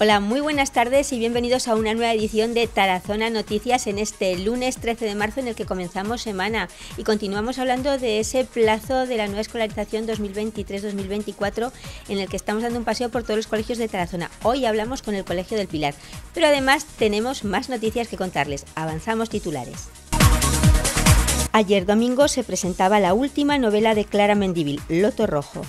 Hola, muy buenas tardes y bienvenidos a una nueva edición de Tarazona Noticias en este lunes 13 de marzo en el que comenzamos semana y continuamos hablando de ese plazo de la nueva escolarización 2023-2024 en el que estamos dando un paseo por todos los colegios de Tarazona. Hoy hablamos con el Colegio del Pilar, pero además tenemos más noticias que contarles. Avanzamos titulares. Ayer domingo se presentaba la última novela de Clara Mendivil, Loto Rojo.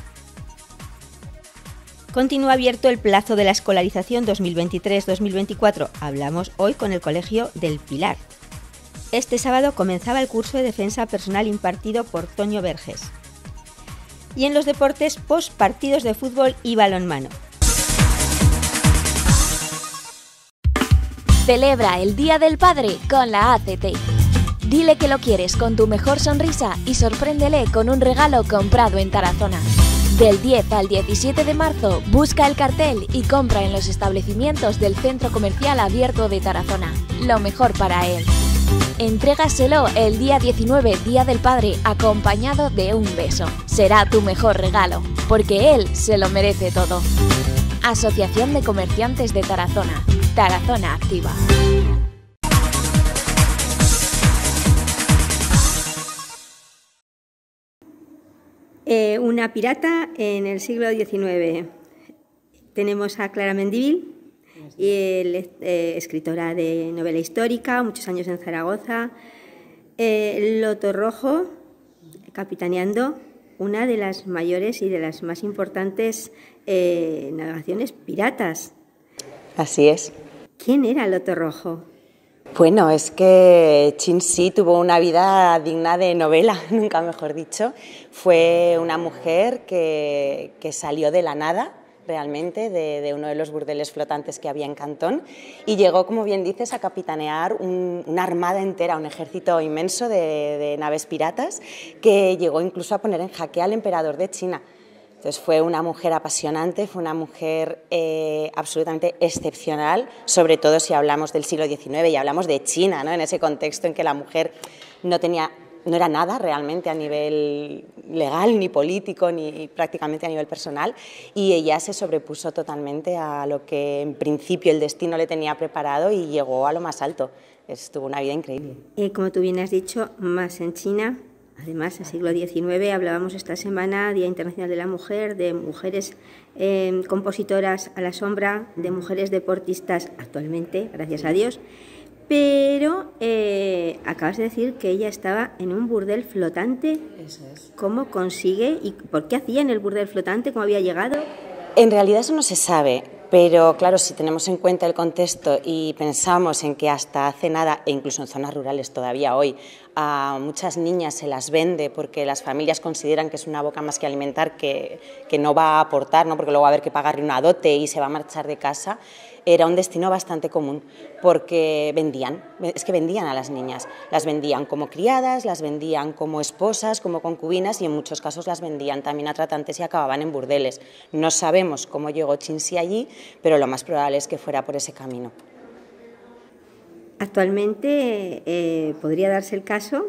Continúa abierto el plazo de la escolarización 2023-2024. Hablamos hoy con el Colegio del Pilar. Este sábado comenzaba el curso de defensa personal impartido por Toño Verges. Y en los deportes, post partidos de fútbol y balonmano. Celebra el Día del Padre con la ACT. Dile que lo quieres con tu mejor sonrisa y sorpréndele con un regalo comprado en Tarazona. Del 10 al 17 de marzo, busca el cartel y compra en los establecimientos del Centro Comercial Abierto de Tarazona. Lo mejor para él. Entrégaselo el día 19, Día del Padre, acompañado de un beso. Será tu mejor regalo, porque él se lo merece todo. Asociación de Comerciantes de Tarazona. Tarazona Activa. Eh, una pirata en el siglo XIX. Tenemos a Clara Mendivil, eh, escritora de novela histórica, muchos años en Zaragoza. Eh, Loto Rojo, capitaneando una de las mayores y de las más importantes eh, navegaciones piratas. Así es. ¿Quién era Loto Rojo? Bueno, es que Chin Si tuvo una vida digna de novela, nunca mejor dicho. Fue una mujer que, salió de la nada realmente de, uno de los burdeles flotantes que había en Cantón y llegó, como bien dices, a capitanear una armada entera, un ejército inmenso de, de naves piratas que llegó incluso a poner en jaque al emperador de China. Entonces fue una mujer apasionante, fue una mujer eh, absolutamente excepcional, sobre todo si hablamos del siglo XIX y hablamos de China, ¿no? en ese contexto en que la mujer no tenía no era nada realmente a nivel legal, ni político, ni prácticamente a nivel personal, y ella se sobrepuso totalmente a lo que en principio el destino le tenía preparado y llegó a lo más alto. Estuvo una vida increíble. Y eh, como tú bien has dicho, más en China Además, el siglo XIX hablábamos esta semana, Día Internacional de la Mujer, de mujeres eh, compositoras a la sombra, de mujeres deportistas actualmente, gracias a Dios. Pero eh, acabas de decir que ella estaba en un burdel flotante. ¿Cómo consigue y por qué hacía en el burdel flotante? ¿Cómo había llegado? En realidad eso no se sabe. Pero claro, si tenemos en cuenta el contexto y pensamos en que hasta hace nada, e incluso en zonas rurales todavía hoy, a muchas niñas se las vende porque las familias consideran que es una boca más que alimentar que, no va a aportar, ¿no? porque luego va a haber que pagarle una dote y se va a marchar de casa, era un destino bastante común porque vendían, es que vendían a las niñas, las vendían como criadas, las vendían como esposas, como concubinas y en muchos casos las vendían también a tratantes y acababan en burdeles. No sabemos cómo llegó Chinsi allí, pero lo más probable es que fuera por ese camino. Actualmente eh, podría darse el caso.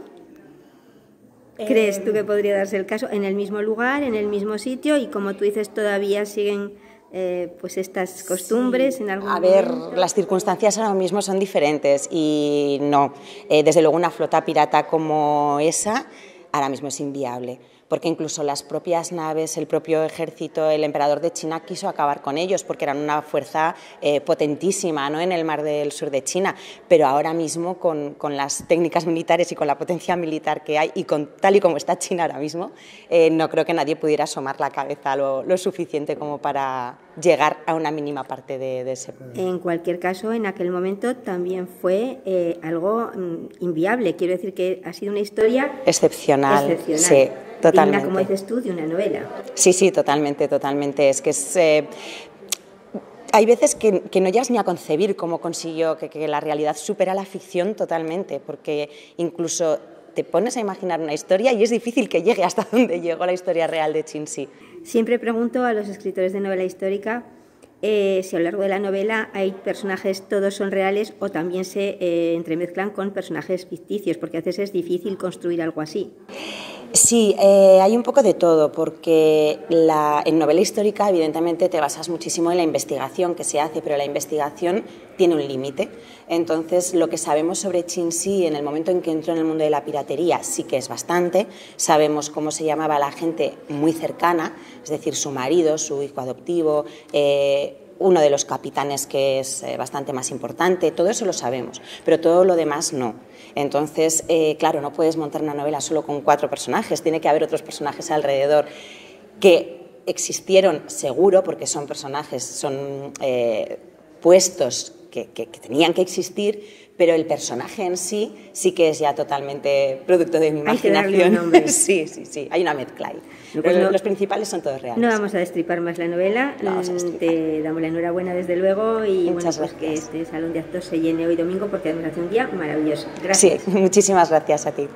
Eh, ¿Crees tú que podría darse el caso en el mismo lugar, en el mismo sitio y como tú dices todavía siguen eh, pues estas costumbres en algún A ver, las circunstancias ahora mismo son diferentes y no, desde luego una flota pirata como esa ahora mismo es inviable porque incluso las propias naves, el propio ejército, el emperador de China quiso acabar con ellos porque eran una fuerza eh, potentísima ¿no? en el mar del sur de China. Pero ahora mismo, con, las técnicas militares y con la potencia militar que hay y con tal y como está China ahora mismo, eh, no creo que nadie pudiera asomar la cabeza lo suficiente como para llegar a una mínima parte de, ese En cualquier caso, en aquel momento también fue eh, algo mm, inviable. Quiero decir que ha sido una historia excepcional. Sí. Totalmente. como dices tú, de una novela. Sí, sí, totalmente, totalmente. Es que eh, hay veces que, no llegas ni a concebir cómo consiguió que, que la realidad supera la ficción totalmente, porque incluso te pones a imaginar una historia y es difícil que llegue hasta donde llegó la historia real de Chinsi. Siempre pregunto a los escritores de novela histórica eh, si a lo largo de la novela hay personajes, todos son reales o también se eh, entremezclan con personajes ficticios, porque a veces es difícil construir algo así. Sí, eh, hay un poco de todo, porque en novela histórica evidentemente te basas muchísimo en la investigación que se hace, pero la investigación tiene un límite. Entonces, lo que sabemos sobre Si en el momento en que entró en el mundo de la piratería sí que es bastante. Sabemos cómo se llamaba la gente muy cercana, es decir, su marido, su hijo adoptivo. Eh, uno de los capitanes que es eh, bastante más importante, todo eso lo sabemos, pero todo lo demás no. Entonces, eh, claro, no puedes montar una novela solo con cuatro personajes, tiene que haber otros personajes alrededor que existieron seguro, porque son personajes, son eh, puestos que tenían que existir, pero el personaje en sí sí que es ya totalmente producto de mi imaginación. Hay que sí, sí, sí, hay una mezcla los principales son todos reales. No vamos a destripar más la novela. Mm, te damos la enhorabuena desde luego y Muchas bueno, pues que este salón de actos se llene hoy domingo porque además hace un día maravilloso. Gracias. Sí, muchísimas gracias a ti.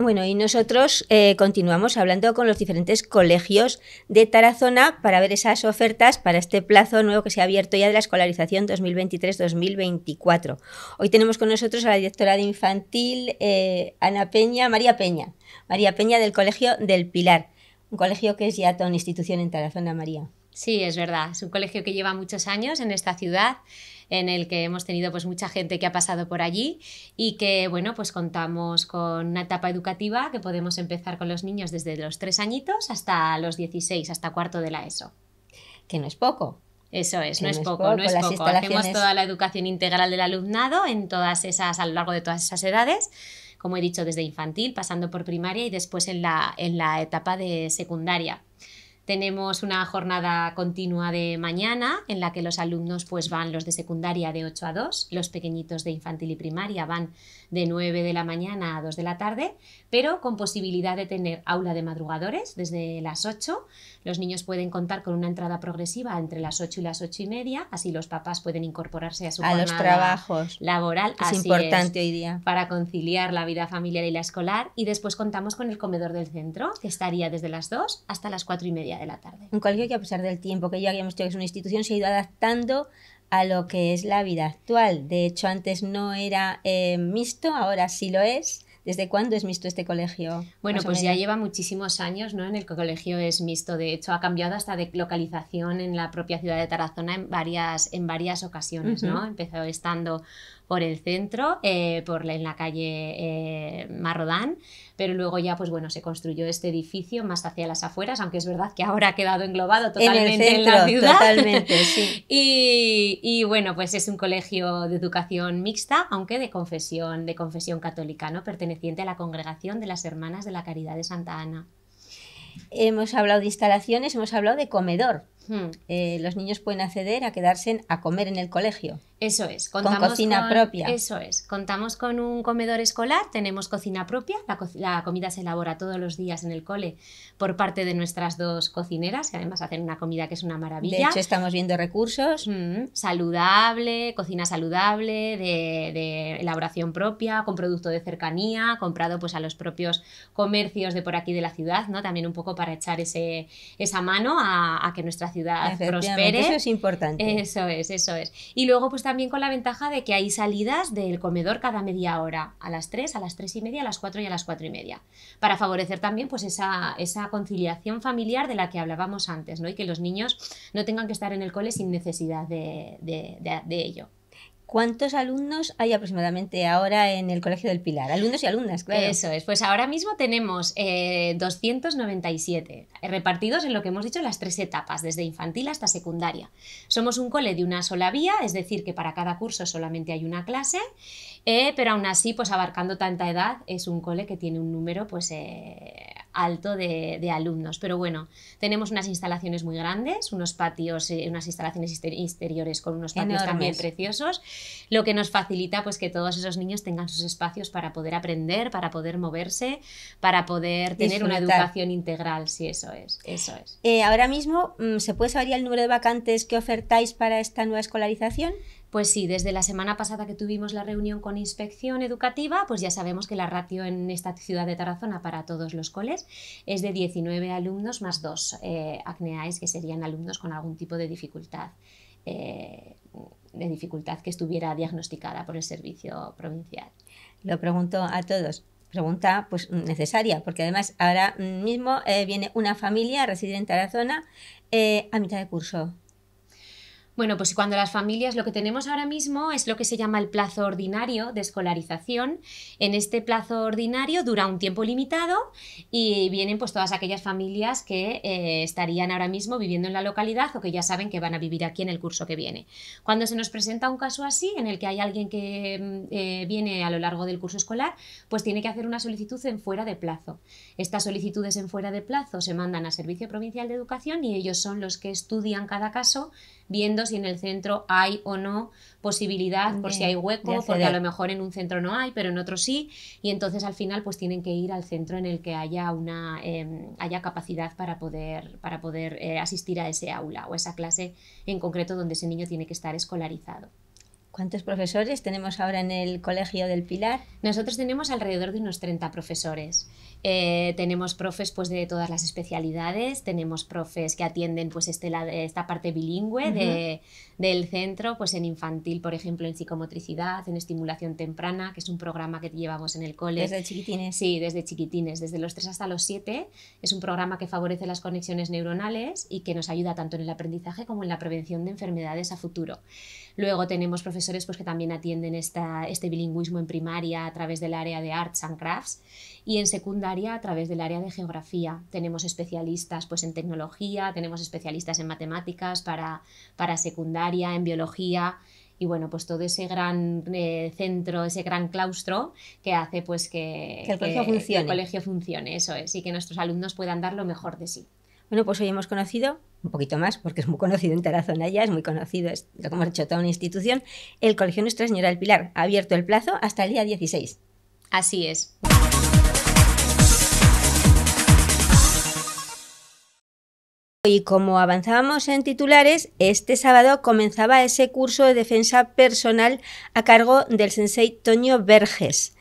Bueno, y nosotros eh, continuamos hablando con los diferentes colegios de Tarazona para ver esas ofertas para este plazo nuevo que se ha abierto ya de la escolarización 2023-2024. Hoy tenemos con nosotros a la directora de infantil, eh, Ana Peña, María Peña, María Peña del Colegio del Pilar, un colegio que es ya toda una institución en Tarazona, María. Sí, es verdad. Es un colegio que lleva muchos años en esta ciudad en el que hemos tenido pues mucha gente que ha pasado por allí y que bueno pues contamos con una etapa educativa que podemos empezar con los niños desde los tres añitos hasta los 16 hasta cuarto de la ESO que no es poco eso es, no es, poco, no es poco. Hacemos toda la educación integral del alumnado en todas esas, a lo largo de todas esas edades, como he dicho, desde infantil, pasando por primaria y después en la, en la etapa de secundaria. Tenemos una jornada continua de mañana en la que los alumnos pues van los de secundaria de 8 a 2, los pequeñitos de infantil y primaria van de 9 de la mañana a 2 de la tarde, pero con posibilidad de tener aula de madrugadores desde las 8. Los niños pueden contar con una entrada progresiva entre las 8 y las 8 y media, así los papás pueden incorporarse a su a trabajos laboral. Es importante hoy día. Para conciliar la vida familiar y la escolar. Y después contamos con el comedor del centro, que estaría desde las 2 hasta las 4 y media de la tarde. En cualquier que a pesar del tiempo que ya habíamos visto que es una institución, se ha ido adaptando a lo que es la vida actual. De hecho, antes no era eh, mixto, ahora sí lo es. ¿Desde cuándo es mixto este colegio? Bueno, pues ya lleva muchísimos años ¿no? en el que el colegio es mixto. De hecho, ha cambiado hasta de localización en la propia ciudad de Tarazona en varias, en varias ocasiones. ¿no? Empezó estando por el centro, eh, por en la calle eh, Marrodán, pero luego ya, pues bueno, se construyó este edificio más hacia las afueras, aunque es verdad que ahora ha quedado englobado totalmente en, la ciudad. Totalmente, sí. y, bueno, pues es un colegio de educación mixta, aunque de confesión, de confesión católica, Perteneciente a la congregación de las Hermanas de la Caridad de Santa Ana. Hemos hablado de instalaciones, hemos hablado de comedor. Hmm. Eh, los niños pueden acceder a quedarse a comer en el colegio. Eso es, contamos con cocina propia. Eso es, contamos con un comedor escolar, tenemos cocina propia, la, comida se elabora todos los días en el cole por parte de nuestras dos cocineras, que además hacen una comida que es una maravilla. De hecho, estamos viendo recursos. Hmm, saludable, cocina saludable, de, elaboración propia, con producto de cercanía, comprado pues a los propios comercios de por aquí de la ciudad, ¿no? También un poco para echar ese, esa mano a, a que nuestra ciudad ciudad prospere. Eso es importante. Eso es, eso es. Y luego pues también con la ventaja de que hay salidas del comedor cada media hora, a las 3, a las tres y media, a las 4 y a las cuatro y media, para favorecer también pues esa, esa conciliación familiar de la que hablábamos antes, ¿no? Y que los niños no tengan que estar en el cole sin necesidad de ello. ¿Cuántos alumnos hay aproximadamente ahora en el Colegio del Pilar? Alumnos y alumnas, claro. Eso es. Pues ahora mismo tenemos 297 eh, eh, repartidos en lo que hemos dicho las tres etapas, desde infantil hasta secundaria. Somos un cole de una sola vía, es decir, que para cada curso solamente hay una clase, eh, pero aún así, pues abarcando tanta edad, es un cole que tiene un número pues alto de, alumnos. Pero bueno, tenemos unas instalaciones muy grandes, unos patios, eh, unas instalaciones exteriores con unos patios también preciosos, lo que nos facilita pues que todos esos niños tengan sus espacios para poder aprender, para poder moverse, para poder tener una educación integral, si eso es. Eso es. Eh, ahora mismo, mm, ¿se puede saber ya el número de vacantes que ofertáis para esta nueva escolarización? Pues sí, desde la semana pasada que tuvimos la reunión con inspección educativa, pues ya sabemos que la ratio en esta ciudad de Tarazona para todos los coles es de 19 alumnos más dos eh, e que serían alumnos con algún tipo de dificultad, eh, de dificultad que estuviera diagnosticada por el servicio provincial. Lo pregunto a todos, pregunta pues necesaria, porque además ahora mismo eh, viene una familia, residente en Tarazona, eh, a mitad de curso. Bueno, pues cuando las familias lo que tenemos ahora mismo es lo que se llama el plazo ordinario de escolarización. En este plazo ordinario dura un tiempo limitado y vienen pues todas aquellas familias que eh, estarían ahora mismo viviendo en la localidad o que ya saben que van a vivir aquí en el curso que viene. Cuando se nos presenta un caso así, en el que hay alguien que mm, eh, viene a lo largo del curso escolar, pues tiene que hacer una solicitud en fuera de plazo. Estas solicitudes en fuera de plazo se mandan a Servicio Provincial de Educación y ellos son los que estudian cada caso viendo si en el centro hay o no posibilidad, por si hay hueco, porque a lo mejor en un centro no hay, pero en otro sí, y entonces al final pues tienen que ir al centro en el que haya una em, haya capacidad para poder, para poder eh, asistir a ese aula o esa clase en concreto donde ese niño tiene que estar escolarizado. ¿Cuántos profesores tenemos ahora en el Colegio del Pilar? Nosotros tenemos alrededor de unos 30 profesores. Eh, tenemos profes pues, de todas las especialidades, tenemos profes que atienden pues, este, esta parte bilingüe de, del centro, pues en infantil, por ejemplo, en psicomotricidad, en estimulación temprana, que es un programa que llevamos en el cole. Desde chiquitines. Sí, desde chiquitines, desde los 3 hasta los 7. Es un programa que favorece las conexiones neuronales y que nos ayuda tanto en el aprendizaje como en la prevención de enfermedades a futuro. Luego tenemos profesores pues, que también atienden este bilingüismo en primaria a través del área de Arts and Crafts y en secundaria a través del área de geografía. Tenemos especialistas pues, en tecnología, tenemos especialistas en matemáticas para, secundaria, en biología y bueno, pues todo ese gran eh, centro, ese gran claustro que hace pues que, el, colegio el colegio funcione, eso es, y que nuestros alumnos puedan dar lo mejor de sí. Bueno, pues hoy hemos conocido un poquito más, porque es muy conocido en ya, es muy conocido, es lo que hemos hecho toda una institución. El Colegio Nuestra Señora del Pilar ha abierto el plazo hasta el día 16. Así es. Y como avanzábamos en titulares, este sábado comenzaba ese curso de defensa personal a cargo del sensei Toño Verges.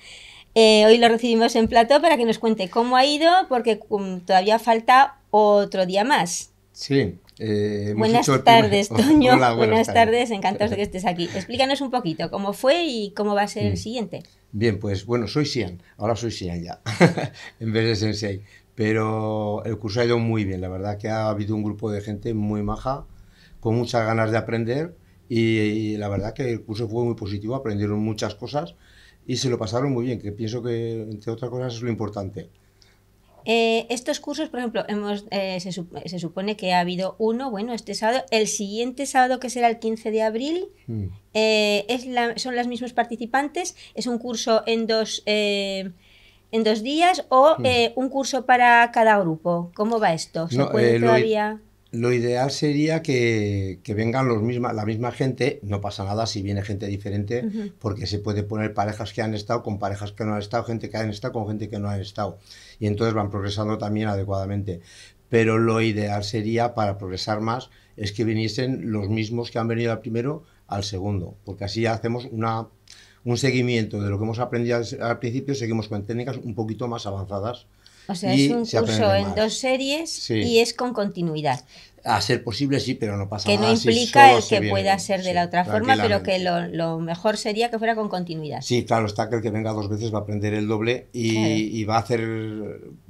Eh, hoy lo recibimos en plato para que nos cuente cómo ha ido, porque mm, todavía falta otro día más. Sí. Eh, buenas tardes, Toño. buenas, tardes, encantados de que estés aquí. Explícanos un poquito cómo fue y cómo va a ser el mm. siguiente. Bien, pues bueno, soy Sian, ahora soy Sian ya, en vez de Sensei. Pero el curso ha ido muy bien, la verdad que ha habido un grupo de gente muy maja, con muchas ganas de aprender y la verdad que el curso fue muy positivo, aprendieron muchas cosas y se lo pasaron muy bien, que pienso que entre otras cosas es lo importante. Eh, estos cursos, por ejemplo, hemos, eh, se, supone que ha habido uno, bueno, este sábado, el siguiente sábado que será el 15 de abril, mm. eh, son los mismos participantes, es un curso en dos, en dos días o mm. un curso para cada grupo. ¿Cómo va esto? ¿Se puede todavía? Lo ideal sería que, vengan los misma, la misma gente, no pasa nada si viene gente diferente, porque se puede poner parejas que han estado con parejas que no han estado, gente que han estado con gente que no han estado, y entonces van progresando también adecuadamente. Pero lo ideal sería, para progresar más, es que viniesen los mismos que han venido al primero al segundo, porque así hacemos una, un seguimiento de lo que hemos aprendido al principio, seguimos con técnicas un poquito más avanzadas o sea, es un curso en dos series y es con continuidad. A ser posible, sí, pero no pasa nada. Que no implica el que pueda ser de la otra forma, pero que lo, mejor sería que fuera con continuidad. Sí, claro, está que el que venga dos veces va a aprender el doble y, va, a hacer,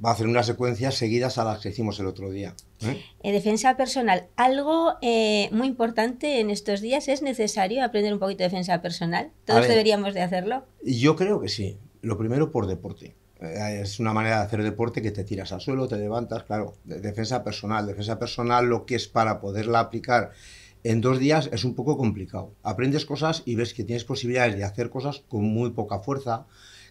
va a hacer unas secuencias seguidas a las que hicimos el otro día. ¿eh? En defensa personal, algo eh, muy importante en estos días, ¿es necesario aprender un poquito de defensa personal? ¿Todos deberíamos de hacerlo? Yo creo que sí. Lo primero por deporte. Eh, es una manera de hacer deporte que te tiras al suelo, te levantas, claro, defensa personal. Defensa personal lo que es para poderla aplicar en dos días es un poco complicado. Aprendes cosas y ves que tienes posibilidades de hacer cosas con muy poca fuerza,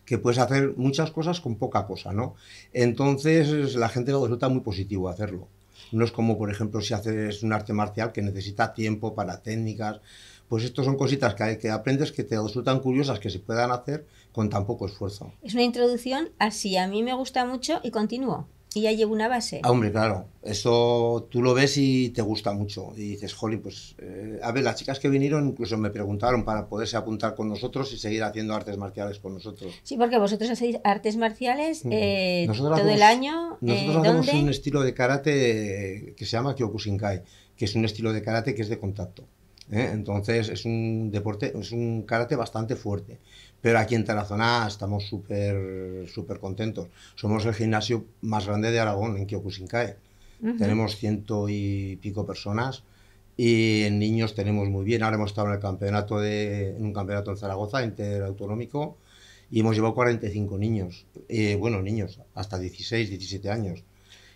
que puedes hacer muchas cosas con poca cosa, ¿no? Entonces la gente lo resulta muy positivo hacerlo. No es como, por ejemplo, si haces un arte marcial que necesita tiempo para técnicas. Pues esto son cositas que, que aprendes que te resultan curiosas, que se puedan hacer con tan poco esfuerzo. Es una introducción así, a mí me gusta mucho y continúo. Y ya llevo una base. Ah, hombre, claro. Eso tú lo ves y te gusta mucho. Y dices, jolín, pues eh, a ver, las chicas que vinieron incluso me preguntaron para poderse apuntar con nosotros y seguir haciendo artes marciales con nosotros. Sí, porque vosotros hacéis artes marciales mm. eh, todo el año. Nosotros eh, hacemos un estilo de karate que se llama Kyokushinkai, que es un estilo de karate que es de contacto. Entonces es un deporte, es un karate bastante fuerte. Pero aquí en Tarazona estamos súper súper contentos. Somos el gimnasio más grande de Aragón en Kyokushinkai. Tenemos ciento y pico personas y en niños tenemos muy bien. Ahora hemos estado en, el campeonato de, en un campeonato en Zaragoza interautonómico y hemos llevado 45 niños, eh, bueno, niños, hasta 16, 17 años.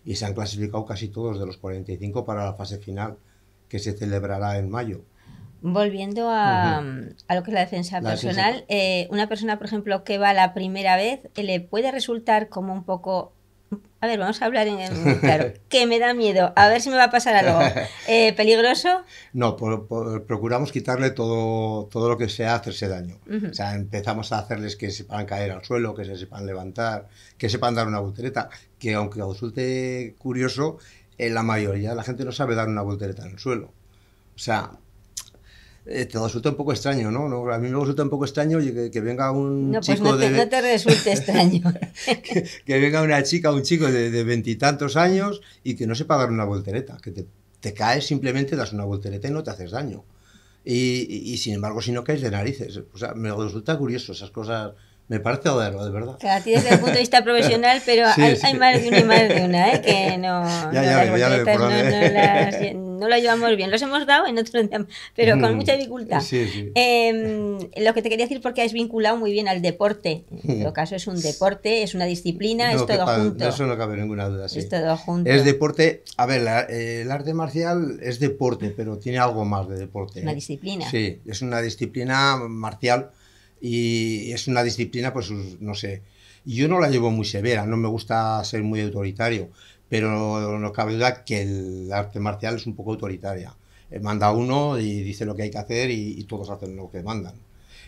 Y se han clasificado casi todos de los 45 para la fase final que se celebrará en mayo. Volviendo a, lo que es la defensa personal, eh, una persona, por ejemplo, que va la primera vez, eh, le puede resultar como un poco... A ver, vamos a hablar en el... Claro, que me da miedo, a ver si me va a pasar algo. Eh, ¿Peligroso? No, procuramos quitarle todo, todo lo que sea hacerse daño. O sea, empezamos a hacerles que sepan caer al suelo, que se sepan levantar, que sepan dar una voltereta, que aunque resulte curioso, la mayoría de la gente no sabe dar una voltereta en el suelo. O sea, eh, te resulta un poco extraño, ¿no? A mí me resulta un poco extraño que, que venga un no, pues chico no pues de... no te resulte extraño. que, venga una chica, un chico de veintitantos años y que no sepa dar una voltereta, que te, te, caes simplemente, das una voltereta y no te haces daño. Y, y, y sin embargo, si no caes de narices. O sea, me resulta curioso esas cosas... Me parece odero, de verdad. Claro, tienes desde el punto de vista profesional, pero hay, hay, más de una y más de una, ¿eh? que no, ya, no, ya, ya, ya, ya, no, ya, ya, no lo llevamos bien. Los hemos dado en otro pero con mm. mucha dificultad. Em, lo que te quería decir, porque has vinculado muy bien al deporte. En todo mm. caso, es un deporte, es una disciplina, es todo junto. Eso no cabe ninguna duda. Sí. Es todo junto. Es deporte. A ver, eh, el arte marcial es deporte, mm. pero tiene algo más de deporte. Es una ¿eh? disciplina. Sí, es una disciplina marcial y es una disciplina, pues, no sé. Yo no la llevo muy severa, no me gusta ser muy autoritario pero no cabe duda que el arte marcial es un poco autoritaria. Eh, manda uno y dice lo que hay que hacer y, todos hacen lo que mandan.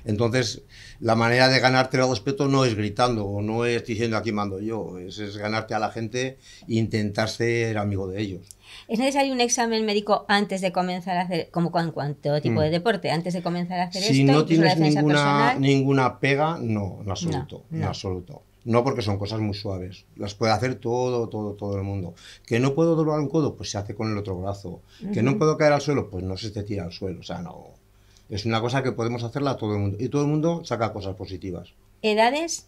Entonces, la manera de ganarte el respeto no es gritando o no es diciendo aquí mando yo, es, es ganarte a la gente e intentar ser amigo de ellos. ¿Es necesario un examen médico antes de comenzar a hacer, como con cuánto tipo de mm. deporte, antes de comenzar a hacer Si no tienes ninguna, ninguna pega, no, absoluto, no. en absoluto. No porque son cosas muy suaves. Las puede hacer todo, todo, todo el mundo. Que no puedo doblar un codo, pues se hace con el otro brazo. Que no puedo caer al suelo, pues no se te tira al suelo. O sea, no. Es una cosa que podemos hacerla a todo el mundo. Y todo el mundo saca cosas positivas. ¿Edades?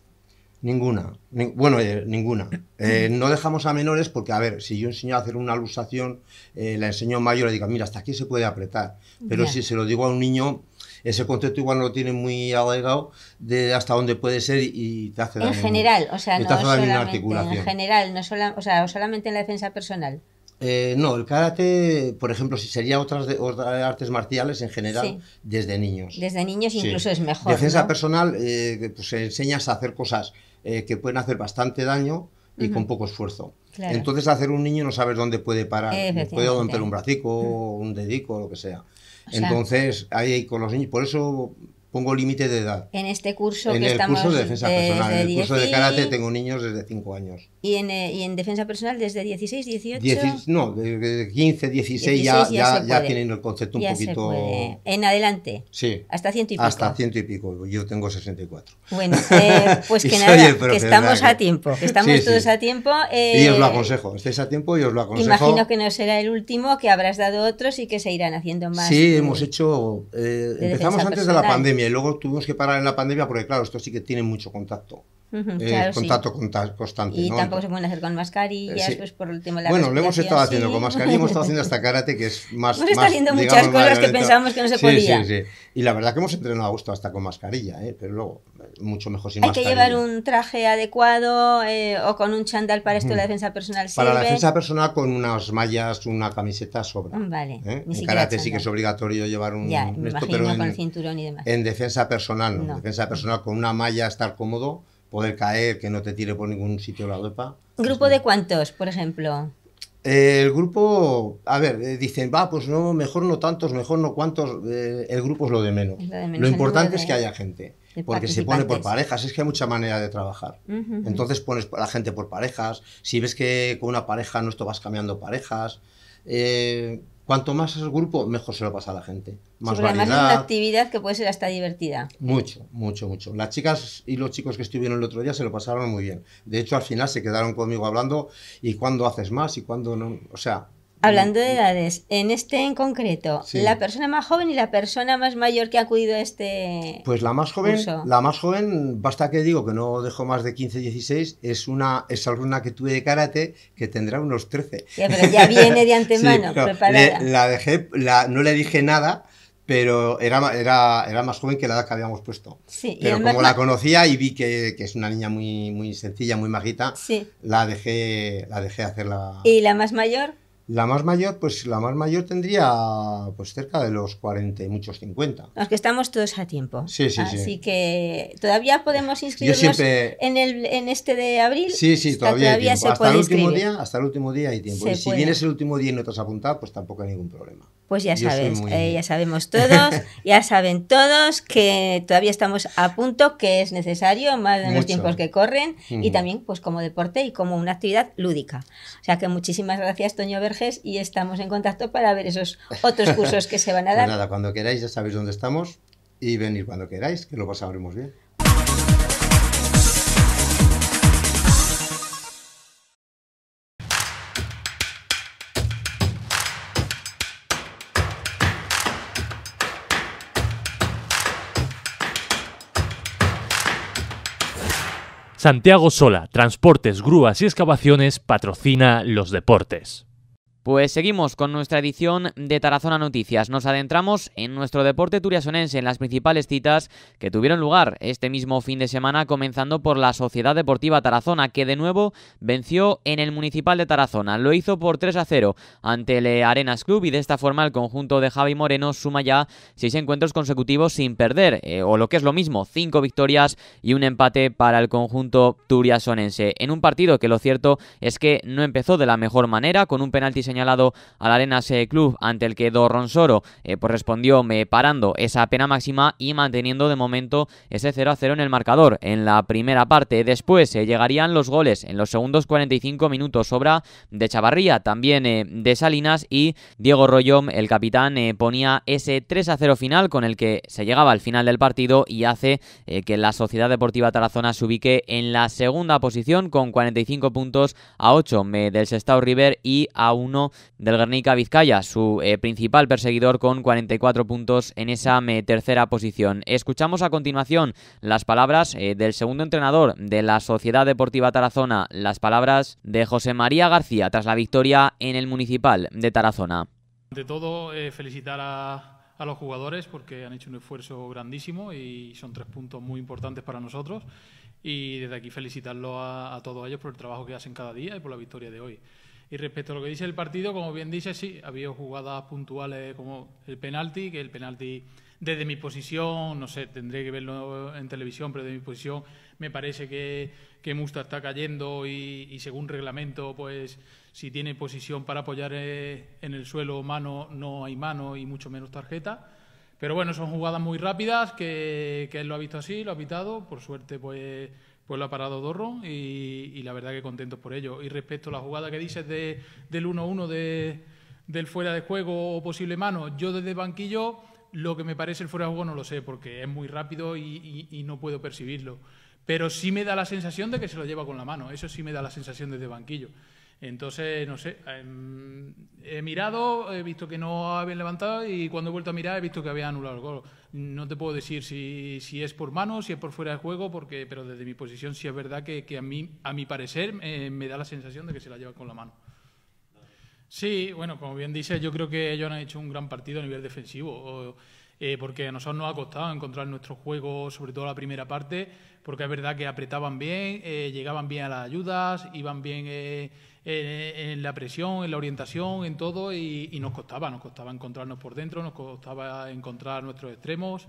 Ninguna. bueno, eh, ninguna. Eh, no dejamos a menores porque, a ver, si yo enseño a hacer una alusación, eh, la enseño a un mayor, le digo, mira, hasta aquí se puede apretar. Pero si se lo digo a un niño, ese concepto igual no lo tiene muy alegado de hasta dónde puede ser y te hace En general, o sea, no solamente en general, no o sea, solamente en la defensa personal. Eh, no, el karate, por ejemplo, si sería otras, de, artes marciales en general, desde niños. Desde niños incluso es mejor. Defensa personal, eh, pues enseñas a hacer cosas eh, que pueden hacer bastante daño y con poco esfuerzo. Entonces, hacer un niño no sabes dónde puede parar. Puede romper un bracico, un dedico, lo que sea. Entonces, ahí con los niños, por eso pongo límite de edad. En este curso en el curso de defensa personal, en el curso de karate tengo niños desde 5 años. ¿Y en, eh, y en defensa personal desde 16, 18? no, desde 15, 16, ya, ya, tienen el concepto un poquito... En adelante. Sí. Hasta ciento y pico. Hasta ciento y pico, yo tengo 64. Bueno, eh, pues que nada, que estamos a tiempo, que estamos todos a tiempo. y os lo eh, aconsejo, estéis a tiempo y os lo aconsejo. Imagino que no será el último, que habrás dado otros y que se irán haciendo más. Sí, hemos hecho, empezamos antes de la pandemia eh, luego tuvimos que parar en la pandemia porque, claro, esto sí que tiene mucho contacto. Eh, contacto constante. Y tampoco se pueden hacer con mascarillas, eh, pues por el Bueno, lo hemos estado haciendo con ¿eh? mascarilla hemos estado haciendo hasta karate, que es más. Hemos estado haciendo muchas cosas que pensábamos que no se podía. Sí, Y la verdad que hemos entrenado a gusto hasta con mascarilla, ¿eh? pero luego mucho mejor sin Hay mascarilla. Hay que llevar un traje adecuado o con un chandal para esto de la defensa personal. Para la defensa personal, con unas mallas, una camiseta sobra. Vale. En karate sí que es obligatorio llevar un. Ya, el cinturón y demás. defensa personal, no. En defensa personal, con una malla, estar cómodo poder caer, que no te tire por ningún sitio la dopa. ¿Grupo de cuántos, por ejemplo? Eh, el grupo, a ver, eh, dicen, va, pues no, mejor no tantos, mejor no cuantos, eh, el grupo es lo de menos. Lo, importante es que haya gente, porque se pone por parejas, es que hay mucha manera de trabajar. Entonces pones a la gente por parejas, si ves que con una pareja no esto vas cambiando parejas, Cuanto más es el grupo, mejor se lo pasa a la gente. Más es actividad que puede ser hasta divertida. Mucho, mucho, mucho. Las chicas y los chicos que estuvieron el otro día se lo pasaron muy bien. De hecho, al final se quedaron conmigo hablando y cuándo haces más y cuándo no. O sea, Hablando de edades, en este en concreto, ¿la persona más joven y la persona más mayor que ha acudido a este Pues la más joven, la más joven, basta que digo que no dejo más de 15, 16, es una es alumna que tuve de karate que tendrá unos 13. Ya, pero ya viene de antemano, preparada. Le, no le dije nada, pero era, era, era, más joven que la edad que habíamos puesto. pero como la conocía y vi que, es una niña muy, muy sencilla, muy majita, la, dejé, la dejé hacer ¿Y la más mayor? La más mayor, pues la más mayor tendría pues cerca de los 40 y muchos 50. Los que estamos todos a tiempo. Sí, sí, sí. Así que todavía podemos inscribirnos en, el, en este de abril. Sí, sí, todavía, hasta el último día, Hasta el último día hay tiempo. y si vienes el último día y no te has apuntado, pues tampoco hay ningún problema. Pues ya sabes, eh, ya sabemos todos, ya saben todos que todavía estamos a punto, que es necesario, más en los tiempos que corren, y también pues como deporte y como una actividad lúdica. O sea que muchísimas gracias, Toño Verges, y estamos en contacto para ver esos otros cursos que se van a pues dar. nada, cuando queráis ya sabéis dónde estamos y venir cuando queráis, que lo pasaremos bien. Santiago Sola, Transportes, Grúas y Excavaciones patrocina los deportes. Pues seguimos con nuestra edición de Tarazona Noticias. Nos adentramos en nuestro deporte turiasonense, en las principales citas que tuvieron lugar este mismo fin de semana, comenzando por la Sociedad Deportiva Tarazona, que de nuevo venció en el Municipal de Tarazona. Lo hizo por 3 a 0 ante el eh, Arenas Club y de esta forma el conjunto de Javi Moreno suma ya seis encuentros consecutivos sin perder, eh, o lo que es lo mismo, cinco victorias y un empate para el conjunto turiasonense. En un partido que lo cierto es que no empezó de la mejor manera, con un penalti señalado señalado al Arenas eh, Club, ante el que Dorronsoro eh, pues respondió parando esa pena máxima y manteniendo de momento ese 0 a 0 en el marcador en la primera parte. Después se eh, llegarían los goles en los segundos 45 minutos, obra de Chavarría, también de Salinas y Diego Royom, el capitán, ponía ese 3 a 0 final con el que se llegaba al final del partido y hace que la Sociedad Deportiva Tarazona se ubique en la segunda posición con 45 puntos a 8 del Sestao River y a 1 del Guernica Vizcaya, su eh, principal perseguidor con 44 puntos en esa eh, tercera posición. Escuchamos a continuación las palabras eh, del segundo entrenador de la Sociedad Deportiva Tarazona, las palabras de José María García tras la victoria en el municipal de Tarazona. Ante todo, felicitar a, los jugadores porque han hecho un esfuerzo grandísimo y son tres puntos muy importantes para nosotros. Y desde aquí felicitarlo a, todos ellos por el trabajo que hacen cada día y por la victoria de hoy. Y respecto a lo que dice el partido, como bien dice, sí, habido jugadas puntuales como el penalti, que el penalti desde mi posición, no sé, tendré que verlo en televisión, pero desde mi posición me parece que, Musta está cayendo y, según reglamento, pues si tiene posición para apoyar eh, en el suelo mano, no hay mano y mucho menos tarjeta. Pero bueno, son jugadas muy rápidas, que, que él lo ha visto así, lo ha pitado, por suerte pues pues lo ha parado Dorro y, la verdad que contentos por ello. Y respecto a la jugada que dices del 1-1 del fuera de juego o posible mano, yo desde banquillo lo que me parece el fuera de juego no lo sé porque es muy rápido y, y no puedo percibirlo. Pero sí me da la sensación de que se lo lleva con la mano, eso sí me da la sensación desde banquillo. Entonces, no sé, em, he mirado, he visto que no habían levantado y cuando he vuelto a mirar he visto que había anulado el gol. No te puedo decir si, es por mano, si es por fuera de juego, porque, pero desde mi posición sí es verdad que, a, mí, a mi parecer eh, me da la sensación de que se la lleva con la mano. Sí, bueno, como bien dice, yo creo que ellos han hecho un gran partido a nivel defensivo. Eh, porque a nosotros nos ha costado encontrar nuestro juego, sobre todo la primera parte, porque es verdad que apretaban bien, eh, llegaban bien a las ayudas, iban bien en la presión, en la orientación, en todo, y, nos costaba, nos costaba encontrarnos por dentro, nos costaba encontrar nuestros extremos.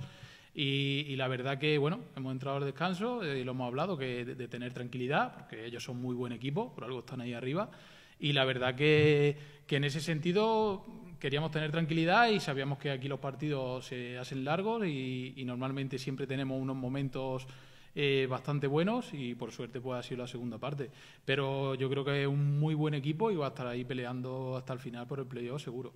Y, la verdad que, bueno, hemos entrado al descanso, eh, y lo hemos hablado, que de, tener tranquilidad, porque ellos son muy buen equipo, por algo están ahí arriba. Y la verdad que, en ese sentido queríamos tener tranquilidad y sabíamos que aquí los partidos se hacen largos y, y normalmente siempre tenemos unos momentos eh, bastante buenos y por suerte pues ha sido la segunda parte. Pero yo creo que es un muy buen equipo y va a estar ahí peleando hasta el final por el playoff seguro.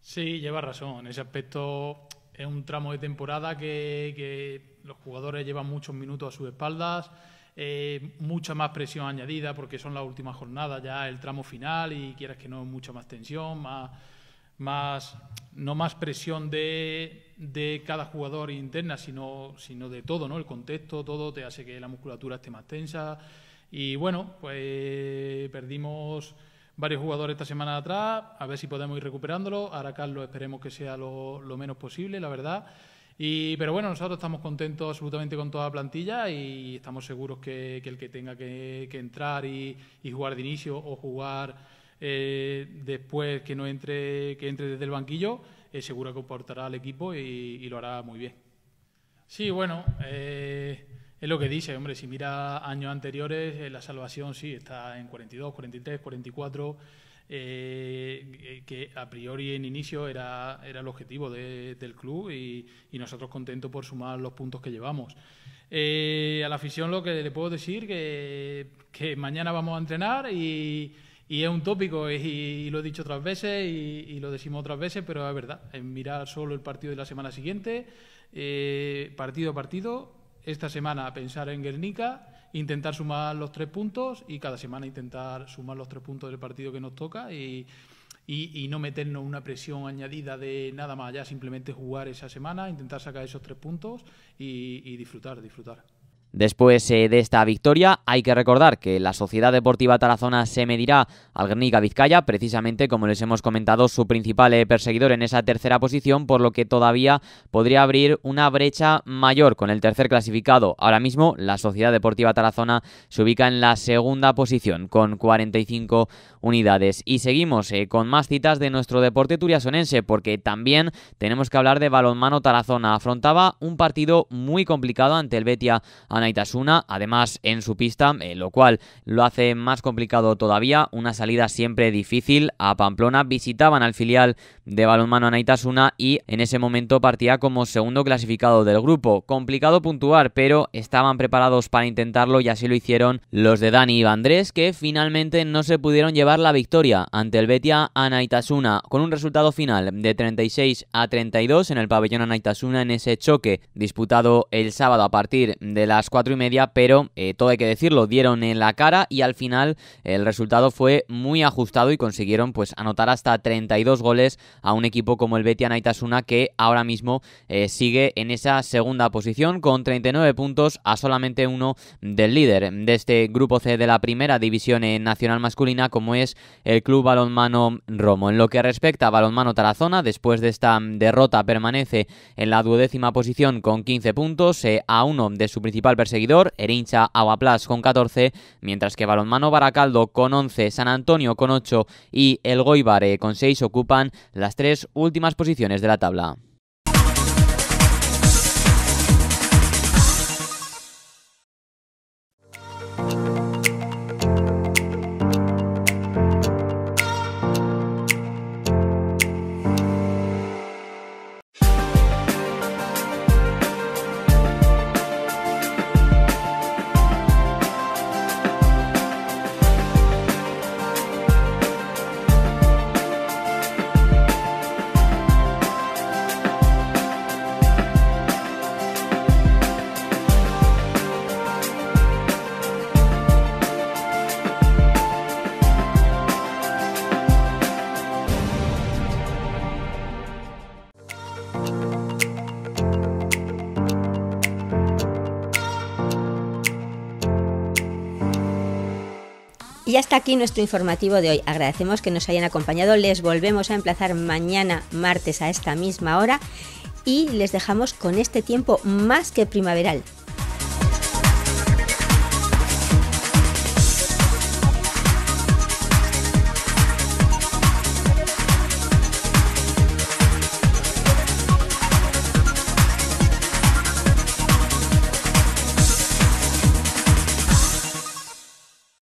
Sí, lleva razón. En ese aspecto es un tramo de temporada que, los jugadores llevan muchos minutos a sus espaldas. Eh, mucha más presión añadida porque son las últimas jornadas, ya el tramo final y quieras que no, mucha más tensión, más más, no más presión de, cada jugador interna, sino, sino de todo, ¿no? El contexto, todo te hace que la musculatura esté más tensa. Y bueno, pues perdimos varios jugadores esta semana atrás, a ver si podemos ir recuperándolo. Ahora Carlos esperemos que sea lo, menos posible, la verdad. Y, pero bueno, nosotros estamos contentos absolutamente con toda la plantilla y estamos seguros que, el que tenga que, entrar y, y jugar de inicio o jugar eh, después que no entre, que entre desde el banquillo, eh, seguro que aportará al equipo y, lo hará muy bien. Sí, bueno, eh, es lo que dice, hombre, si mira años anteriores, eh, la salvación sí está en 42, 43, 44, que a priori en inicio era, era el objetivo del club y, y nosotros contentos por sumar los puntos que llevamos. a la afición lo que le puedo decir que, que mañana vamos a entrenar y, y es un tópico, y, lo he dicho otras veces y, lo decimos otras veces, pero es verdad. en mirar solo el partido de la semana siguiente, eh, partido a partido. Esta semana pensar en Guernica, intentar sumar los tres puntos y cada semana intentar sumar los tres puntos del partido que nos toca y, y no meternos una presión añadida de nada más allá, simplemente jugar esa semana, intentar sacar esos tres puntos y disfrutar, disfrutar. Después eh, de esta victoria, hay que recordar que la Sociedad Deportiva Tarazona se medirá al Guernica Vizcaya, precisamente como les hemos comentado, su principal eh, perseguidor en esa tercera posición, por lo que todavía podría abrir una brecha mayor con el tercer clasificado. Ahora mismo, la Sociedad Deportiva Tarazona se ubica en la segunda posición con 45 unidades. Y seguimos eh, con más citas de nuestro deporte turiasonense, porque también tenemos que hablar de balonmano Tarazona. Afrontaba un partido muy complicado ante el Betia. Anaitasuna, además en su pista, eh, lo cual lo hace más complicado todavía, una salida siempre difícil a Pamplona, visitaban al filial de balonmano Anaitasuna y en ese momento partía como segundo clasificado del grupo. Complicado puntuar, pero estaban preparados para intentarlo y así lo hicieron los de Dani y Andrés, que finalmente no se pudieron llevar la victoria ante el Betia Anaitasuna, con un resultado final de 36 a 32 en el pabellón Anaitasuna en ese choque disputado el sábado a partir de las 4 y media, pero eh, todo hay que decirlo, dieron en la cara y al final eh, el resultado fue muy ajustado y consiguieron pues anotar hasta 32 goles a un equipo como el Betia Naitasuna que ahora mismo eh, sigue en esa segunda posición con 39 puntos a solamente uno del líder de este grupo C de la primera división nacional masculina como es el Club Balonmano Romo. En lo que respecta a Balonmano Tarazona, después de esta derrota permanece en la duodécima posición con 15 puntos a uno de su principal perseguidor, Erincha Abaplas con 14, mientras que Balonmano Baracaldo con 11, San Antonio con 8 y El Goibare con 6 ocupan las tres últimas posiciones de la tabla. Y hasta aquí nuestro informativo de hoy. Agradecemos que nos hayan acompañado. Les volvemos a emplazar mañana, martes, a esta misma hora. Y les dejamos con este tiempo más que primaveral,